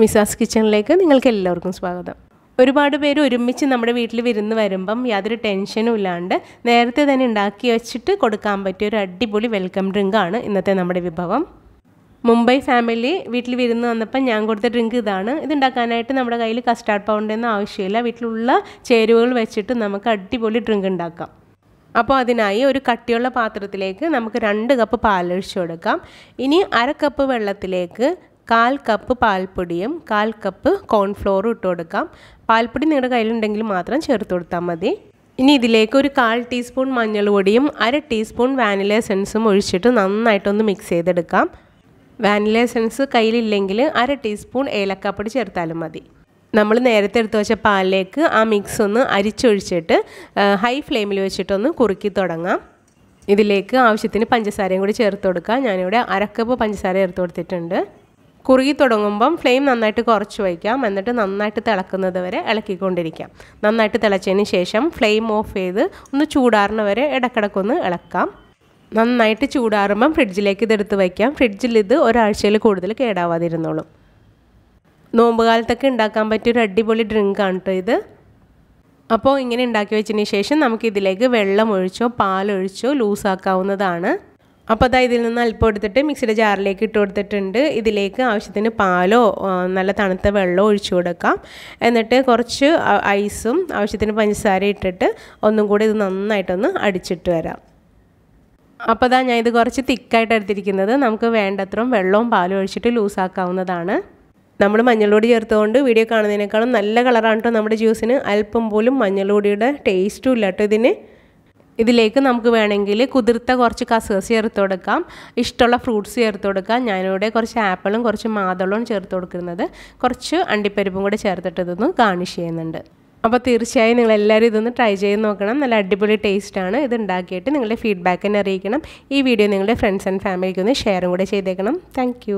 മിസാസ് കിച്ചണിലേക്ക് നിങ്ങൾക്ക് എല്ലാവർക്കും സ്വാഗതം ഒരുപാട് പേര് ഒരുമിച്ച് നമ്മുടെ വീട്ടിൽ വിരുന്ന് വരുമ്പം യാതൊരു ടെൻഷനും ഇല്ലാണ്ട് നേരത്തെ തന്നെ ഉണ്ടാക്കി വെച്ചിട്ട് കൊടുക്കാൻ പറ്റിയ ഒരു അടിപൊളി വെൽക്കം ഡ്രിങ്കാണ് ഇന്നത്തെ നമ്മുടെ വിഭവം മുംബൈ ഫാമിലി വീട്ടിൽ വിരുന്ന് വന്നപ്പോൾ ഞാൻ കൊടുത്ത ഡ്രിങ്ക് ഇതാണ് ഇതുണ്ടാക്കാനായിട്ട് നമ്മുടെ കയ്യിൽ കസ്റ്റാർഡ് പൗണ്ടൊന്നും ആവശ്യമില്ല വീട്ടിലുള്ള ചേരുവകൾ വെച്ചിട്ട് നമുക്ക് അടിപൊളി ഡ്രിങ്ക് ഉണ്ടാക്കാം അപ്പോൾ അതിനായി ഒരു കട്ടിയുള്ള പാത്രത്തിലേക്ക് നമുക്ക് രണ്ട് കപ്പ് പാലൊഴിച്ച് കൊടുക്കാം ഇനി അര കപ്പ് വെള്ളത്തിലേക്ക് കാൽ കപ്പ് പാൽപ്പൊടിയും കാൽ കപ്പ് കോൺഫ്ലോറും ഇട്ട് കൊടുക്കാം പാൽപ്പൊടി നിങ്ങളുടെ കയ്യിലുണ്ടെങ്കിൽ മാത്രം ചേർത്ത് കൊടുത്താൽ മതി ഇനി ഇതിലേക്ക് ഒരു കാൽ ടീസ്പൂൺ മഞ്ഞൾപ്പൊടിയും അര ടീസ്പൂൺ വാനില എസൻസും ഒഴിച്ചിട്ട് നന്നായിട്ടൊന്ന് മിക്സ് ചെയ്തെടുക്കാം വാനില എസൻസ് കയ്യിലില്ലെങ്കിൽ അര ടീസ്പൂൺ ഏലക്കാപ്പൊടി ചേർത്താലും മതി നമ്മൾ നേരത്തെ എടുത്തു വെച്ച പാലിലേക്ക് ആ മിക്സ് ഒന്ന് അരിച്ചൊഴിച്ചിട്ട് ഹൈ ഫ്ലെയിമിൽ വെച്ചിട്ടൊന്ന് കുറുക്കി തുടങ്ങാം ഇതിലേക്ക് ആവശ്യത്തിന് പഞ്ചസാരയും കൂടി ചേർത്ത് കൊടുക്കാം ഞാനിവിടെ അരക്കപ്പ് പഞ്ചസാര ചേർത്ത് കൊടുത്തിട്ടുണ്ട് കുറുകി തുടങ്ങുമ്പം ഫ്ലെയിം നന്നായിട്ട് കുറച്ച് വയ്ക്കാം എന്നിട്ട് നന്നായിട്ട് തിളക്കുന്നത് വരെ ഇളക്കിക്കൊണ്ടിരിക്കാം നന്നായിട്ട് തിളച്ചതിന് ശേഷം ഫ്ലെയിം ഓഫ് ചെയ്ത് ഒന്ന് ചൂടാറിന് വരെ ഇടക്കിടക്കൊന്ന് ഇളക്കാം നന്നായിട്ട് ചൂടാറുമ്പം ഫ്രിഡ്ജിലേക്ക് ഇതെടുത്ത് വയ്ക്കാം ഫ്രിഡ്ജിൽ ഇത് ഒരാഴ്ചയിൽ കൂടുതൽ കേടാവാതിരുന്നോളും നോമ്പ് കാലത്തൊക്കെ ഉണ്ടാക്കാൻ പറ്റിയ ഒരു അടിപൊളി ആണ് കേട്ടോ ഇത് അപ്പോൾ ഇങ്ങനെ ഉണ്ടാക്കി വെച്ചതിന് ശേഷം നമുക്കിതിലേക്ക് വെള്ളം ഒഴിച്ചോ പാലൊഴിച്ചോ ലൂസാക്കാവുന്നതാണ് അപ്പോൾ അതാ ഇതിൽ നിന്ന് അല്പം എടുത്തിട്ട് മിക്സിയുടെ ജാറിലേക്ക് ഇട്ട് കൊടുത്തിട്ടുണ്ട് ഇതിലേക്ക് ആവശ്യത്തിന് പാലോ നല്ല തണുത്ത വെള്ളമോ ഒഴിച്ചു കൊടുക്കാം എന്നിട്ട് കുറച്ച് ഐസും ആവശ്യത്തിന് പഞ്ചസാര ഇട്ടിട്ട് ഒന്നും കൂടി ഇത് നന്നായിട്ടൊന്ന് അടിച്ചിട്ട് വരാം അപ്പോൾ അതാ ഞാൻ ഇത് കുറച്ച് തിക്കായിട്ട് എടുത്തിരിക്കുന്നത് നമുക്ക് വേണ്ടത്രയും വെള്ളവും പാലും ഒഴിച്ചിട്ട് ലൂസാക്കാവുന്നതാണ് നമ്മൾ മഞ്ഞളൂടി ചേർത്തുകൊണ്ട് വീഡിയോ കാണുന്നതിനേക്കാളും നല്ല കളറാണ് കേട്ടോ നമ്മുടെ ജ്യൂസിന് അല്പം പോലും മഞ്ഞളൂടിയുടെ ടേസ്റ്റും ഇല്ല കേട്ടോ ഇതിന് ഇതിലേക്ക് നമുക്ക് വേണമെങ്കിൽ കുതിർത്ത കുറച്ച് കസേഴ്സ് ചേർത്ത് കൊടുക്കാം ഇഷ്ടമുള്ള ഫ്രൂട്ട്സ് ചേർത്ത് കൊടുക്കാം ഞാനിവിടെ കുറച്ച് ആപ്പിളും കുറച്ച് മാതളവും ചേർത്ത് കൊടുക്കുന്നത് കുറച്ച് അണ്ടിപ്പരിപ്പും കൂടെ ചേർത്തിട്ട് ഇതൊന്ന് ഗാർണിഷ് ചെയ്യുന്നുണ്ട് അപ്പോൾ തീർച്ചയായും നിങ്ങൾ എല്ലാവരും ഇതൊന്ന് ട്രൈ ചെയ്ത് നോക്കണം നല്ല അടിപൊളി ടേസ്റ്റാണ് ഇത് ഉണ്ടാക്കിയിട്ട് നിങ്ങളുടെ ഫീഡ്ബാക്ക് തന്നെ അറിയിക്കണം ഈ വീഡിയോ നിങ്ങളുടെ ഫ്രണ്ട്സ് ആൻഡ് ഫാമിലിക്ക് ഒന്ന് ഷെയറും കൂടെ ചെയ്തേക്കണം താങ്ക്